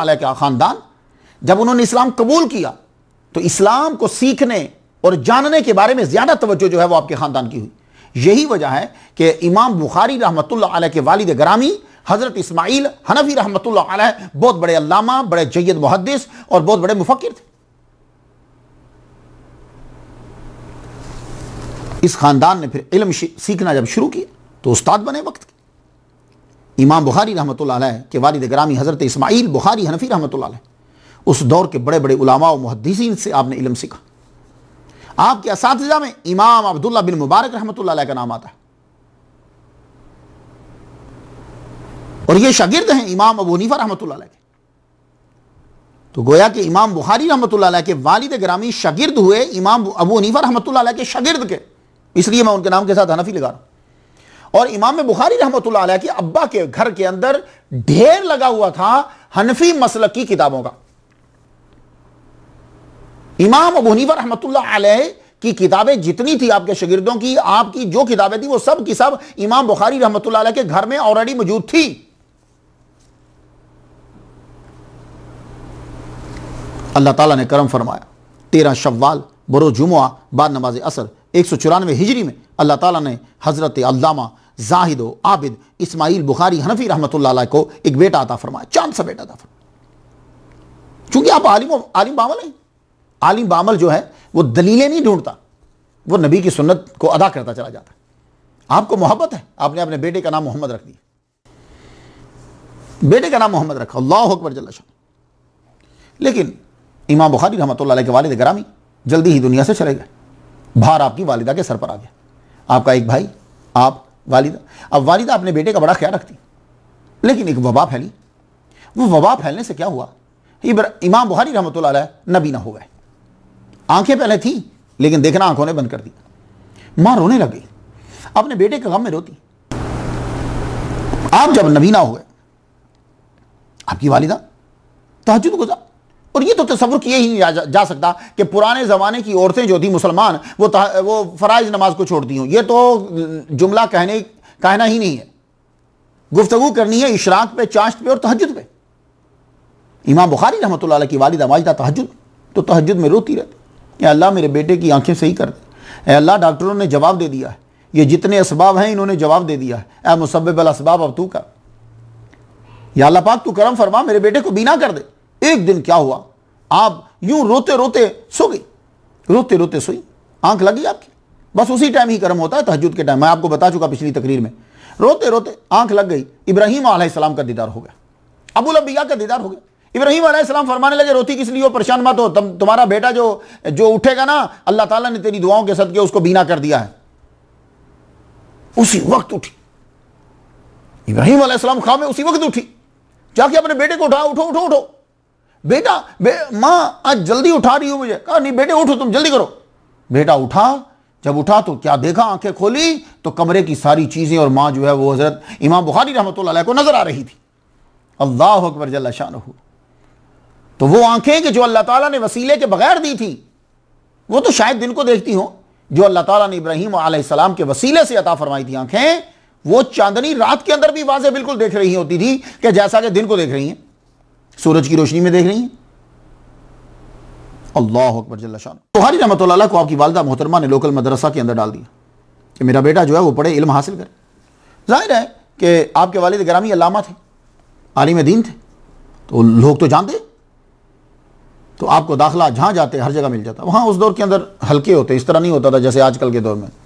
का ख़ानदान जब उन्होंने इस्लाम कबूल किया तो इस्लाम को सीखने और जानने के बारे में ज़्यादा तवज्जो जो है वो आपके ख़ानदान की हुई यही वजह है कि इमाम बुखारी रहमत के वालिद ग्रामी हज़रत इस्माइल हनफी रहमत बहुत बड़े अल्लामा बड़े जैद मुहदस और बहुत बड़े मुफक्र थे इस ख़ानदान ने फिर इलम सीखना जब शुरू किया तो उस्ताद बने वक्त के इमाम बुखारी रहमत के वालद ग्रामी हज़रत इसमाइल बुखारी हनफी रहमत उस दौर के बड़े बड़े उलामा महदसिन से आपने इलम सीखा आपके इस में इमाम अब्दुल्ला बिन मुबारक रहमत का नाम आता है और ये शागिर्द हैं इमाम अबू नीफा रहमत के तो गोया के इमाम बुखारी रहमत के वालिद ग्रामी शागिर्द हुए इमाम अबू हनीफा रहमत के शागिर्द के इसलिए मैं उनके नाम के साथ हनफी लगा रहा हूं और इमाम बुखारी रहमत की अब्बा के घर के अंदर ढेर लगा हुआ था हनफी मसल की किताबों का इमाम अबूनीवर रहमत की किताबें जितनी थी आपके शगिर्दों की आपकी जो किताबें थी वो सब की सब इमाम बुखारी रहमत के घर में ऑलरेडी मौजूद थी अल्लाह ताला ने करम फरमाया तेरह शव्वाल बरो जुमुआ बाद नमाज असर एक सौ चौरानवे हिजरी में अल्लाह ताला ने हज़रत अल्लामा जाहिद आबिद इस्माइल बुखारी हनफी रहमत को एक बेटा आता फरमाया चांद सा बेटा था फरमाया चूंकि आप आलिम आलिम बामल हैं आलिम बामल जो है वो दलीलें नहीं ढूंढता वो नबी की सुन्नत को अदा करता चला जाता आपको मोहब्बत है आपने अपने बेटे का नाम मोहम्मद रख दिया बेटे का नाम मोहम्मद रखा अल्लाह अकबर जल्ला लेकिन इमाम बुखारी रहमत के वालद ग्रामी जल्दी ही दुनिया से चले गए भार आपकी वालिदा के सर पर आ गया आपका एक भाई आप वालिदा अब वालिदा अपने बेटे का बड़ा ख्याल रखती लेकिन एक वबा फैली वो वबा फैलने से क्या हुआ इमाम बुहारी रहमत नबी ना हो गए आंखें पहले थी लेकिन देखना आंखों ने बंद कर दी माँ रोने लग गई अपने बेटे के गम में रोती आप जब नबीना हो गए आपकी वालिदा तो गुजार और ये तो तस्वुर किए ही नहीं जा, जा सकता कि पुराने ज़माने की औरतें जो थी मुसलमान वो वो फ़राइज़ नमाज को छोड़ दी हूँ ये तो जुमला कहने कहना ही नहीं है गुफ्तु करनी है इशराक पे चाश्त पे और तहजद पे इमाम बुखारी रहमत की वालिदा माजदा तहजद तो तहजद में रोती रहती अल्लाह मेरे बेटे की आंखें सही कर दे अल्लाह डॉक्टरों ने जवाब दे दिया है ये जितने इसबाब हैं इन्होंने जवाब दे दिया है ए मुसब असबाब अब तू का या अल्लाह पाक तू करम फरमा मेरे बेटे को बीना कर दे एक दिन क्या हुआ आप यूं रोते रोते सो गई रोते रोते सोई आंख लगी आपकी बस उसी टाइम ही कर्म होता है तहजुद के टाइम मैं आपको बता चुका पिछली तकरीर में रोते रोते आंख लग गई इब्राहिम आलाम का दीदार हो गया अबुल अबिया का दीदार हो गया इब्राहिम आलाम फरमाने लगे रोती किस लिए हो परेशान मत हो तुम तुम्हारा बेटा जो जो उठेगा ना अल्लाह ताला ने तेरी दुआओं के सदके उसको बीना कर दिया है उसी वक्त उठी इब्राहिम आसमाम में उसी वक्त उठी जाके अपने बेटे को उठा उठो उठो उठो बेटा बे, माँ आज जल्दी उठा रही हो मुझे कहा नहीं बेटे उठो तुम जल्दी करो बेटा उठा जब उठा तो क्या देखा आंखें खोली तो कमरे की सारी चीज़ें और माँ जो है वो हज़रत इमाम बुखारी रहमत को नज़र आ रही थी अल्लाह अकबर जल्ला शाह तो वो आंखें कि जो अल्लाह ताला ने वसीले के बगैर दी थी वो तो शायद दिन को देखती हो जो अल्लाह ताला ने इब्राहिम आसमाम के वसीले से अता फरमाई थी आंखें वो चांदनी रात के अंदर भी वाजे बिल्कुल देख रही होती थी कि जैसा कि दिन को देख रही हैं सूरज की रोशनी में देख रही हैं अल्लाह अकबर जल्ला शाह तो हरी रमत को आपकी वालदा मोहतरमा ने लोकल मदरसा के अंदर डाल दिया कि मेरा बेटा जो है वो पढ़े इल्म हासिल करे जाहिर है कि आपके वालद ग्रामी अलामा थे आलिम दीन थे तो लोग तो जानते तो आपको दाखला जहाँ जाते हर जगह मिल जाता वहाँ उस दौर के अंदर हल्के होते इस तरह नहीं होता था जैसे आजकल के दौर में